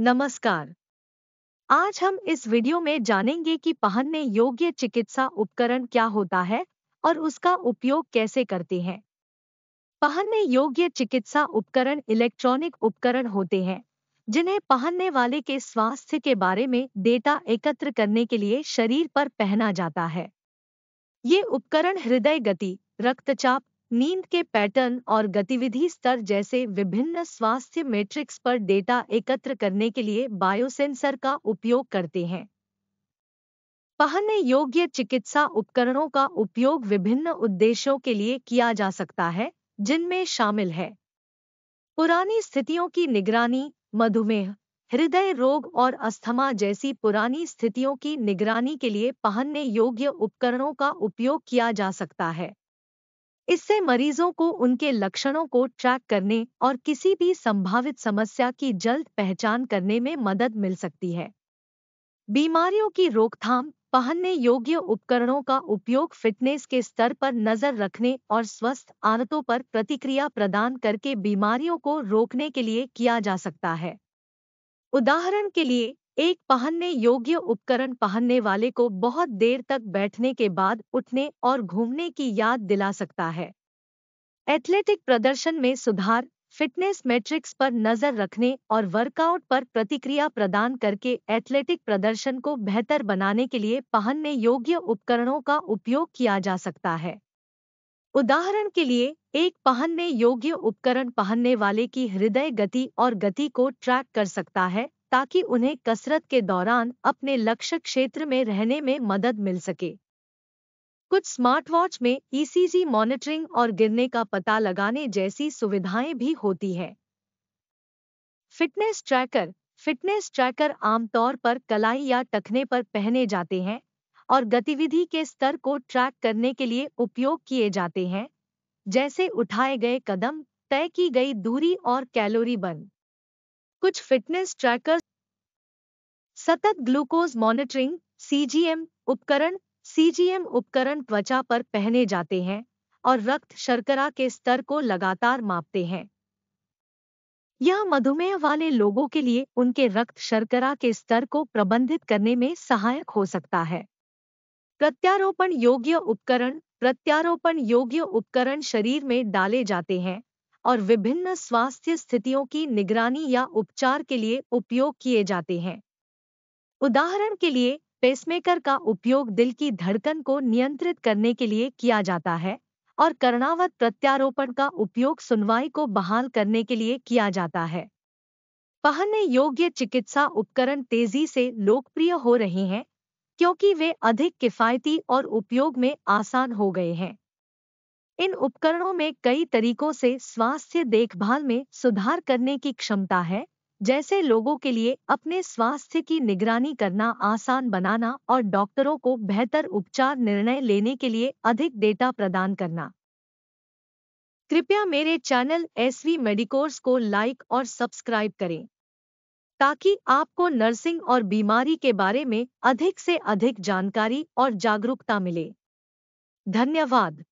नमस्कार आज हम इस वीडियो में जानेंगे कि पहनने योग्य चिकित्सा उपकरण क्या होता है और उसका उपयोग कैसे करते हैं पहनने योग्य चिकित्सा उपकरण इलेक्ट्रॉनिक उपकरण होते हैं जिन्हें पहनने वाले के स्वास्थ्य के बारे में डेटा एकत्र करने के लिए शरीर पर पहना जाता है ये उपकरण हृदय गति रक्तचाप नींद के पैटर्न और गतिविधि स्तर जैसे विभिन्न स्वास्थ्य मेट्रिक्स पर डेटा एकत्र करने के लिए बायोसेंसर का उपयोग करते हैं पहनने योग्य चिकित्सा उपकरणों का उपयोग विभिन्न उद्देश्यों के लिए किया जा सकता है जिनमें शामिल है पुरानी स्थितियों की निगरानी मधुमेह हृदय रोग और अस्थमा जैसी पुरानी स्थितियों की निगरानी के लिए पहनने योग्य उपकरणों का उपयोग किया जा सकता है इससे मरीजों को उनके लक्षणों को ट्रैक करने और किसी भी संभावित समस्या की जल्द पहचान करने में मदद मिल सकती है बीमारियों की रोकथाम पहनने योग्य उपकरणों का उपयोग फिटनेस के स्तर पर नजर रखने और स्वस्थ आदतों पर प्रतिक्रिया प्रदान करके बीमारियों को रोकने के लिए किया जा सकता है उदाहरण के लिए एक पहनने योग्य उपकरण पहनने वाले को बहुत देर तक बैठने के बाद उठने और घूमने की याद दिला सकता है एथलेटिक प्रदर्शन में सुधार फिटनेस मैट्रिक्स पर नजर रखने और वर्कआउट पर प्रतिक्रिया प्रदान करके एथलेटिक प्रदर्शन को बेहतर बनाने के लिए पहनने योग्य उपकरणों का उपयोग किया जा सकता है उदाहरण के लिए एक पहनने योग्य उपकरण पहनने वाले की हृदय गति और गति को ट्रैक कर सकता है ताकि उन्हें कसरत के दौरान अपने लक्ष्य क्षेत्र में रहने में मदद मिल सके कुछ स्मार्टवॉच में ईसीजी e मॉनिटरिंग और गिरने का पता लगाने जैसी सुविधाएं भी होती है फिटनेस ट्रैकर फिटनेस ट्रैकर आमतौर पर कलाई या टखने पर पहने जाते हैं और गतिविधि के स्तर को ट्रैक करने के लिए उपयोग किए जाते हैं जैसे उठाए गए कदम तय की गई दूरी और कैलोरी बर्न कुछ फिटनेस ट्रैकर सतत ग्लूकोज मॉनिटरिंग सीजीएम उपकरण सीजीएम उपकरण त्वचा पर पहने जाते हैं और रक्त शर्करा के स्तर को लगातार मापते हैं यह मधुमेह वाले लोगों के लिए उनके रक्त शर्करा के स्तर को प्रबंधित करने में सहायक हो सकता है प्रत्यारोपण योग्य उपकरण प्रत्यारोपण योग्य उपकरण शरीर में डाले जाते हैं और विभिन्न स्वास्थ्य स्थितियों की निगरानी या उपचार के लिए उपयोग किए जाते हैं उदाहरण के लिए पेसमेकर का उपयोग दिल की धड़कन को नियंत्रित करने के लिए किया जाता है और कर्णावत प्रत्यारोपण का उपयोग सुनवाई को बहाल करने के लिए किया जाता है पहनने योग्य चिकित्सा उपकरण तेजी से लोकप्रिय हो रहे हैं क्योंकि वे अधिक किफायती और उपयोग में आसान हो गए हैं इन उपकरणों में कई तरीकों से स्वास्थ्य देखभाल में सुधार करने की क्षमता है जैसे लोगों के लिए अपने स्वास्थ्य की निगरानी करना आसान बनाना और डॉक्टरों को बेहतर उपचार निर्णय लेने के लिए अधिक डेटा प्रदान करना कृपया मेरे चैनल एस वी मेडिकोर्स को लाइक और सब्सक्राइब करें ताकि आपको नर्सिंग और बीमारी के बारे में अधिक से अधिक जानकारी और जागरूकता मिले धन्यवाद